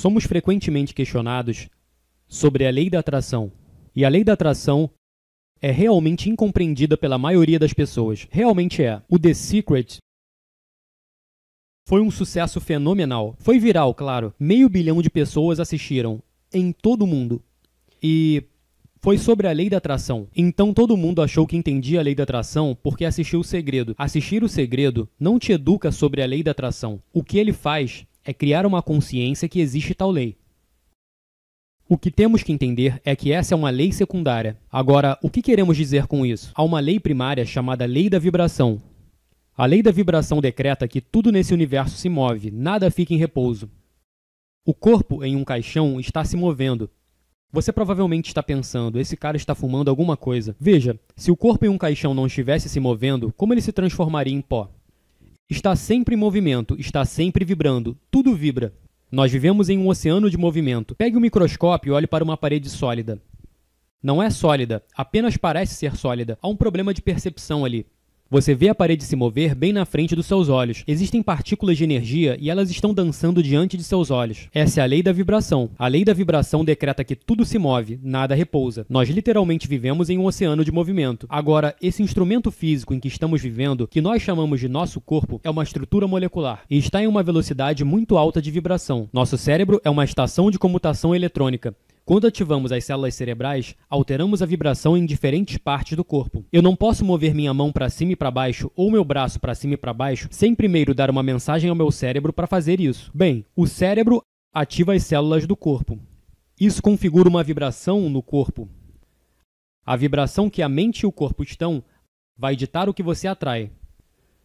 Somos frequentemente questionados sobre a lei da atração. E a lei da atração é realmente incompreendida pela maioria das pessoas. Realmente é. O The Secret foi um sucesso fenomenal. Foi viral, claro. Meio bilhão de pessoas assistiram em todo o mundo. E foi sobre a lei da atração. Então todo mundo achou que entendia a lei da atração porque assistiu o segredo. Assistir o segredo não te educa sobre a lei da atração. O que ele faz é criar uma consciência que existe tal lei. O que temos que entender é que essa é uma lei secundária. Agora, o que queremos dizer com isso? Há uma lei primária chamada lei da vibração. A lei da vibração decreta que tudo nesse universo se move, nada fica em repouso. O corpo em um caixão está se movendo. Você provavelmente está pensando, esse cara está fumando alguma coisa. Veja, se o corpo em um caixão não estivesse se movendo, como ele se transformaria em pó? está sempre em movimento, está sempre vibrando, tudo vibra. Nós vivemos em um oceano de movimento. Pegue o um microscópio e olhe para uma parede sólida. Não é sólida, apenas parece ser sólida. Há um problema de percepção ali. Você vê a parede se mover bem na frente dos seus olhos. Existem partículas de energia e elas estão dançando diante de seus olhos. Essa é a lei da vibração. A lei da vibração decreta que tudo se move, nada repousa. Nós literalmente vivemos em um oceano de movimento. Agora, esse instrumento físico em que estamos vivendo, que nós chamamos de nosso corpo, é uma estrutura molecular e está em uma velocidade muito alta de vibração. Nosso cérebro é uma estação de comutação eletrônica. Quando ativamos as células cerebrais, alteramos a vibração em diferentes partes do corpo. Eu não posso mover minha mão para cima e para baixo ou meu braço para cima e para baixo sem primeiro dar uma mensagem ao meu cérebro para fazer isso. Bem, o cérebro ativa as células do corpo. Isso configura uma vibração no corpo. A vibração que a mente e o corpo estão vai ditar o que você atrai.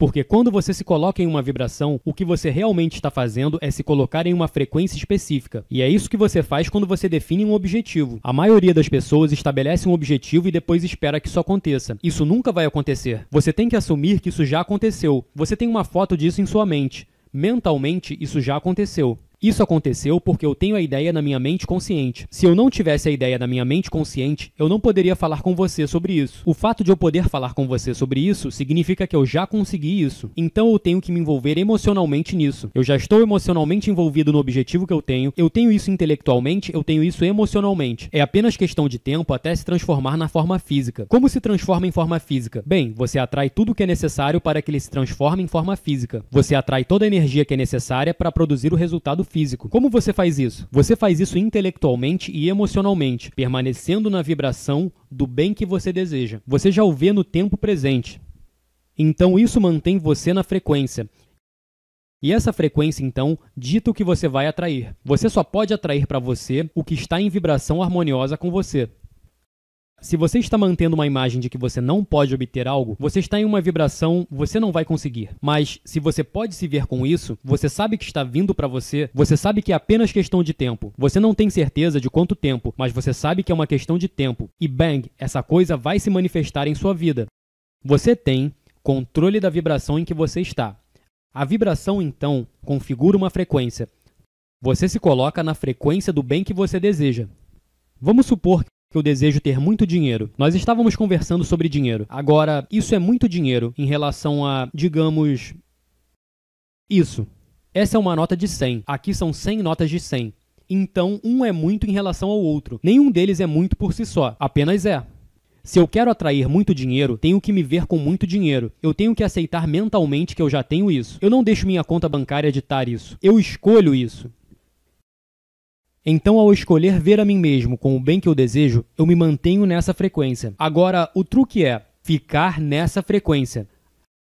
Porque quando você se coloca em uma vibração, o que você realmente está fazendo é se colocar em uma frequência específica. E é isso que você faz quando você define um objetivo. A maioria das pessoas estabelece um objetivo e depois espera que isso aconteça. Isso nunca vai acontecer. Você tem que assumir que isso já aconteceu. Você tem uma foto disso em sua mente. Mentalmente, isso já aconteceu. Isso aconteceu porque eu tenho a ideia na minha mente consciente. Se eu não tivesse a ideia na minha mente consciente, eu não poderia falar com você sobre isso. O fato de eu poder falar com você sobre isso significa que eu já consegui isso. Então eu tenho que me envolver emocionalmente nisso. Eu já estou emocionalmente envolvido no objetivo que eu tenho, eu tenho isso intelectualmente, eu tenho isso emocionalmente. É apenas questão de tempo até se transformar na forma física. Como se transforma em forma física? Bem, você atrai tudo o que é necessário para que ele se transforme em forma física. Você atrai toda a energia que é necessária para produzir o resultado físico. Como você faz isso? Você faz isso intelectualmente e emocionalmente, permanecendo na vibração do bem que você deseja. Você já o vê no tempo presente. Então isso mantém você na frequência. E essa frequência, então, dita o que você vai atrair. Você só pode atrair para você o que está em vibração harmoniosa com você. Se você está mantendo uma imagem de que você não pode obter algo, você está em uma vibração, você não vai conseguir. Mas se você pode se ver com isso, você sabe que está vindo para você, você sabe que é apenas questão de tempo. Você não tem certeza de quanto tempo, mas você sabe que é uma questão de tempo. E bang, essa coisa vai se manifestar em sua vida. Você tem controle da vibração em que você está. A vibração, então, configura uma frequência. Você se coloca na frequência do bem que você deseja. Vamos supor que que eu desejo ter muito dinheiro. Nós estávamos conversando sobre dinheiro. Agora, isso é muito dinheiro em relação a, digamos, isso. Essa é uma nota de 100. Aqui são 100 notas de 100. Então, um é muito em relação ao outro. Nenhum deles é muito por si só, apenas é. Se eu quero atrair muito dinheiro, tenho que me ver com muito dinheiro. Eu tenho que aceitar mentalmente que eu já tenho isso. Eu não deixo minha conta bancária ditar isso. Eu escolho isso. Então, ao escolher ver a mim mesmo com o bem que eu desejo, eu me mantenho nessa frequência. Agora, o truque é ficar nessa frequência.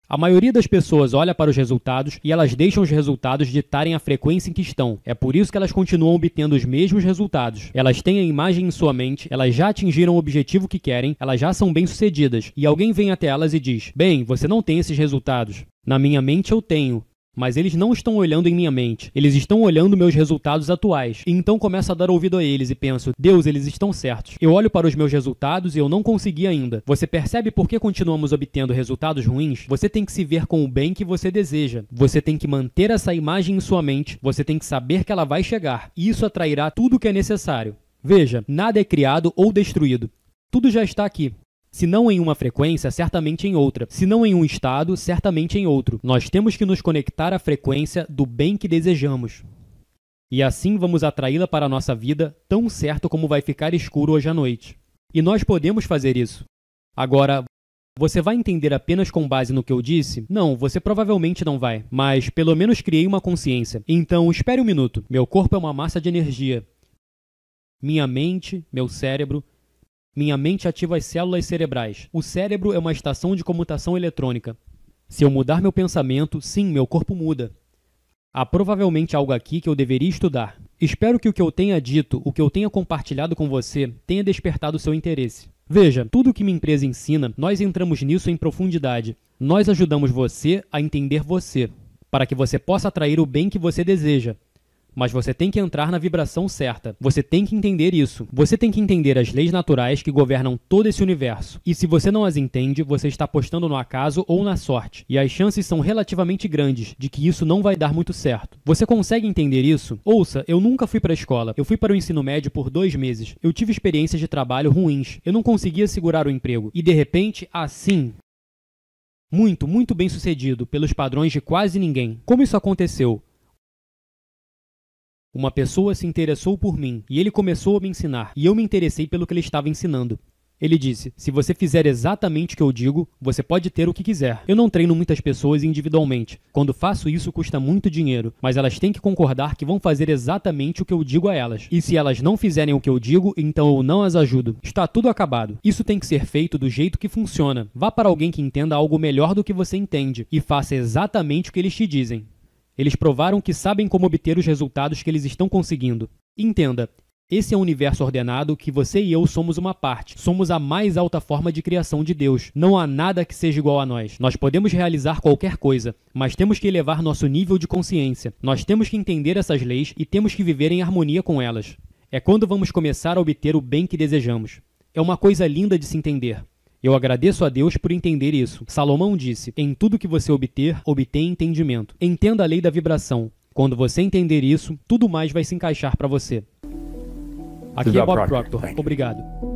A maioria das pessoas olha para os resultados e elas deixam os resultados ditarem a frequência em que estão. É por isso que elas continuam obtendo os mesmos resultados. Elas têm a imagem em sua mente, elas já atingiram o objetivo que querem, elas já são bem-sucedidas, e alguém vem até elas e diz: Bem, você não tem esses resultados. Na minha mente eu tenho, mas eles não estão olhando em minha mente, eles estão olhando meus resultados atuais. E então começo a dar ouvido a eles e penso: Deus, eles estão certos. Eu olho para os meus resultados e eu não consegui ainda. Você percebe por que continuamos obtendo resultados ruins? Você tem que se ver com o bem que você deseja. Você tem que manter essa imagem em sua mente, você tem que saber que ela vai chegar. E isso atrairá tudo o que é necessário. Veja, nada é criado ou destruído. Tudo já está aqui. Se não em uma frequência, certamente em outra. Se não em um estado, certamente em outro. Nós temos que nos conectar à frequência do bem que desejamos. E assim vamos atraí-la para a nossa vida, tão certo como vai ficar escuro hoje à noite. E nós podemos fazer isso. Agora, você vai entender apenas com base no que eu disse? Não, você provavelmente não vai, mas pelo menos criei uma consciência. Então, espere um minuto. Meu corpo é uma massa de energia. Minha mente, meu cérebro, minha mente ativa as células cerebrais. O cérebro é uma estação de comutação eletrônica. Se eu mudar meu pensamento, sim, meu corpo muda. Há provavelmente algo aqui que eu deveria estudar. Espero que o que eu tenha dito, o que eu tenha compartilhado com você, tenha despertado seu interesse. Veja, tudo o que minha empresa ensina, nós entramos nisso em profundidade. Nós ajudamos você a entender você, para que você possa atrair o bem que você deseja mas você tem que entrar na vibração certa. Você tem que entender isso. Você tem que entender as leis naturais que governam todo esse universo. E se você não as entende, você está apostando no acaso ou na sorte. E as chances são relativamente grandes de que isso não vai dar muito certo. Você consegue entender isso? Ouça, eu nunca fui para a escola. Eu fui para o ensino médio por dois meses. Eu tive experiências de trabalho ruins. Eu não conseguia segurar o emprego. E de repente, assim, muito, muito bem sucedido pelos padrões de quase ninguém. Como isso aconteceu? Uma pessoa se interessou por mim e ele começou a me ensinar, e eu me interessei pelo que ele estava ensinando. Ele disse: Se você fizer exatamente o que eu digo, você pode ter o que quiser. Eu não treino muitas pessoas individualmente. Quando faço isso, custa muito dinheiro, mas elas têm que concordar que vão fazer exatamente o que eu digo a elas. E se elas não fizerem o que eu digo, então eu não as ajudo. Está tudo acabado. Isso tem que ser feito do jeito que funciona. Vá para alguém que entenda algo melhor do que você entende e faça exatamente o que eles te dizem. Eles provaram que sabem como obter os resultados que eles estão conseguindo. Entenda, esse é um universo ordenado que você e eu somos uma parte. Somos a mais alta forma de criação de Deus. Não há nada que seja igual a nós. Nós podemos realizar qualquer coisa, mas temos que elevar nosso nível de consciência. Nós temos que entender essas leis e temos que viver em harmonia com elas. É quando vamos começar a obter o bem que desejamos. É uma coisa linda de se entender. Eu agradeço a Deus por entender isso. Salomão disse: Em tudo que você obter, obtém entendimento. Entenda a lei da vibração. Quando você entender isso, tudo mais vai se encaixar para você. Aqui é Bob Proctor. Obrigado.